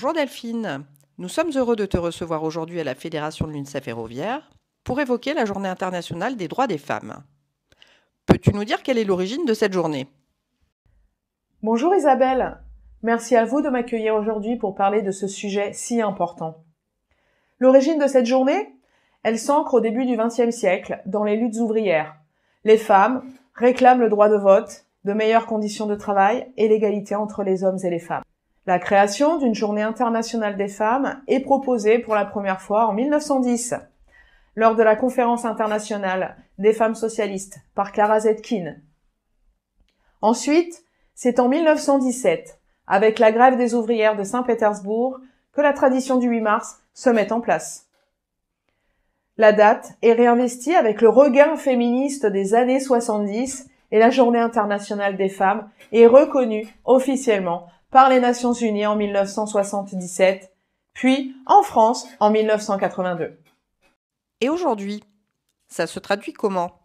Bonjour Delphine, nous sommes heureux de te recevoir aujourd'hui à la Fédération de l'UNSA Ferroviaire pour évoquer la Journée internationale des droits des femmes. Peux-tu nous dire quelle est l'origine de cette journée Bonjour Isabelle, merci à vous de m'accueillir aujourd'hui pour parler de ce sujet si important. L'origine de cette journée Elle s'ancre au début du XXe siècle dans les luttes ouvrières. Les femmes réclament le droit de vote, de meilleures conditions de travail et l'égalité entre les hommes et les femmes. La création d'une journée internationale des femmes est proposée pour la première fois en 1910 lors de la conférence internationale des femmes socialistes par Clara Zetkin. Ensuite, c'est en 1917, avec la grève des ouvrières de Saint-Pétersbourg, que la tradition du 8 mars se met en place. La date est réinvestie avec le regain féministe des années 70 et la Journée internationale des femmes est reconnue officiellement par les Nations Unies en 1977, puis en France en 1982. Et aujourd'hui, ça se traduit comment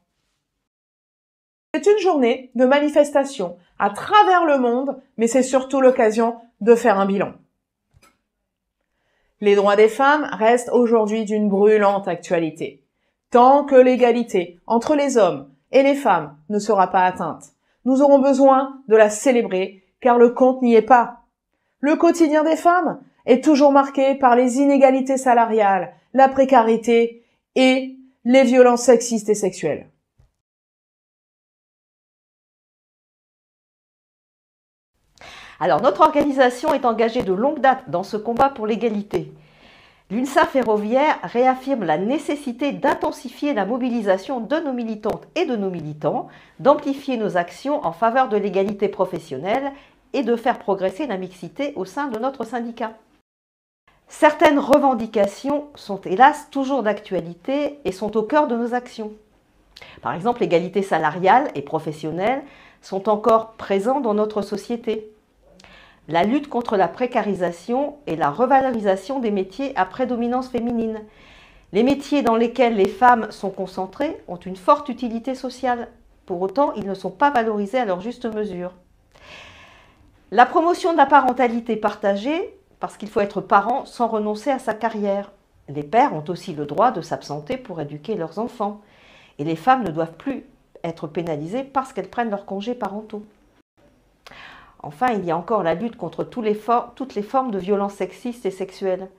C'est une journée de manifestation à travers le monde, mais c'est surtout l'occasion de faire un bilan. Les droits des femmes restent aujourd'hui d'une brûlante actualité. Tant que l'égalité entre les hommes et les femmes ne sera pas atteinte, nous aurons besoin de la célébrer car le compte n'y est pas. Le quotidien des femmes est toujours marqué par les inégalités salariales, la précarité et les violences sexistes et sexuelles. Alors notre organisation est engagée de longue date dans ce combat pour l'égalité. L'UNSA ferroviaire réaffirme la nécessité d'intensifier la mobilisation de nos militantes et de nos militants, d'amplifier nos actions en faveur de l'égalité professionnelle et de faire progresser la mixité au sein de notre syndicat. Certaines revendications sont hélas toujours d'actualité et sont au cœur de nos actions. Par exemple, l'égalité salariale et professionnelle sont encore présentes dans notre société. La lutte contre la précarisation et la revalorisation des métiers à prédominance féminine. Les métiers dans lesquels les femmes sont concentrées ont une forte utilité sociale. Pour autant, ils ne sont pas valorisés à leur juste mesure. La promotion de la parentalité partagée, parce qu'il faut être parent sans renoncer à sa carrière. Les pères ont aussi le droit de s'absenter pour éduquer leurs enfants. Et les femmes ne doivent plus être pénalisées parce qu'elles prennent leurs congés parentaux. Enfin, il y a encore la lutte contre toutes les formes de violences sexistes et sexuelles.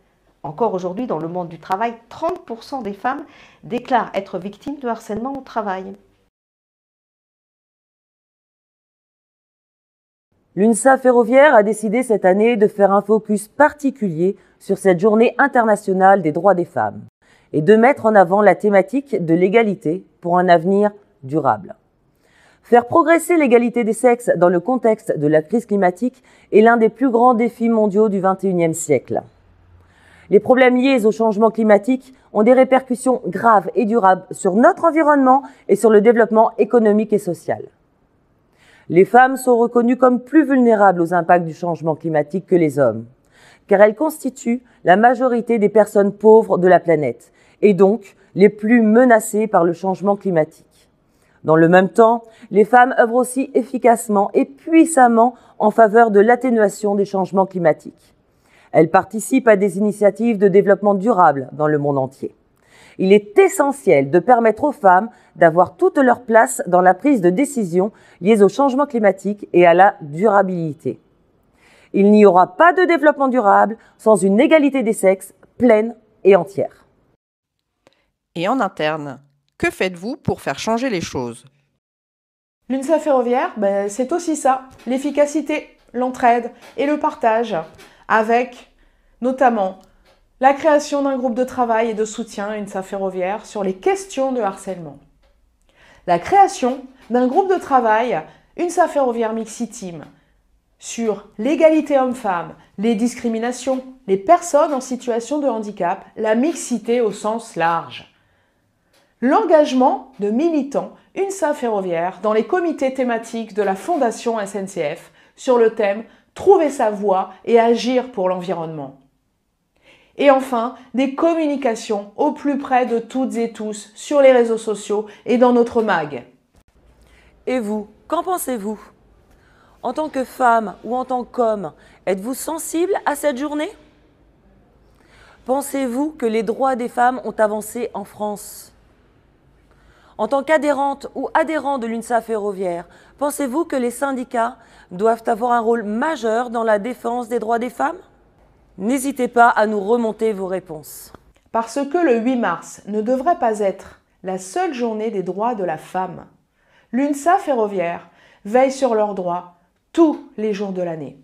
Encore aujourd'hui, dans le monde du travail, 30% des femmes déclarent être victimes de harcèlement au travail. L'UNSA ferroviaire a décidé cette année de faire un focus particulier sur cette journée internationale des droits des femmes et de mettre en avant la thématique de l'égalité pour un avenir durable. Faire progresser l'égalité des sexes dans le contexte de la crise climatique est l'un des plus grands défis mondiaux du XXIe siècle. Les problèmes liés au changement climatique ont des répercussions graves et durables sur notre environnement et sur le développement économique et social. Les femmes sont reconnues comme plus vulnérables aux impacts du changement climatique que les hommes, car elles constituent la majorité des personnes pauvres de la planète, et donc les plus menacées par le changement climatique. Dans le même temps, les femmes œuvrent aussi efficacement et puissamment en faveur de l'atténuation des changements climatiques. Elles participent à des initiatives de développement durable dans le monde entier il est essentiel de permettre aux femmes d'avoir toute leur place dans la prise de décision liée au changement climatique et à la durabilité. Il n'y aura pas de développement durable sans une égalité des sexes pleine et entière. Et en interne, que faites-vous pour faire changer les choses L'UNSA ferroviaire, ben, c'est aussi ça, l'efficacité, l'entraide et le partage, avec notamment la création d'un groupe de travail et de soutien à une ferroviaire sur les questions de harcèlement. La création d'un groupe de travail, une ferroviaire mixi sur l'égalité homme-femme, les discriminations, les personnes en situation de handicap, la mixité au sens large. L'engagement de militants UNSA Ferroviaire dans les comités thématiques de la Fondation SNCF sur le thème Trouver sa voie et agir pour l'environnement. Et enfin, des communications au plus près de toutes et tous sur les réseaux sociaux et dans notre mag. Et vous, qu'en pensez-vous En tant que femme ou en tant qu'homme, êtes-vous sensible à cette journée Pensez-vous que les droits des femmes ont avancé en France En tant qu'adhérente ou adhérent de l'UNSA ferroviaire, pensez-vous que les syndicats doivent avoir un rôle majeur dans la défense des droits des femmes N'hésitez pas à nous remonter vos réponses. Parce que le 8 mars ne devrait pas être la seule journée des droits de la femme, l'UNSA ferroviaire veille sur leurs droits tous les jours de l'année.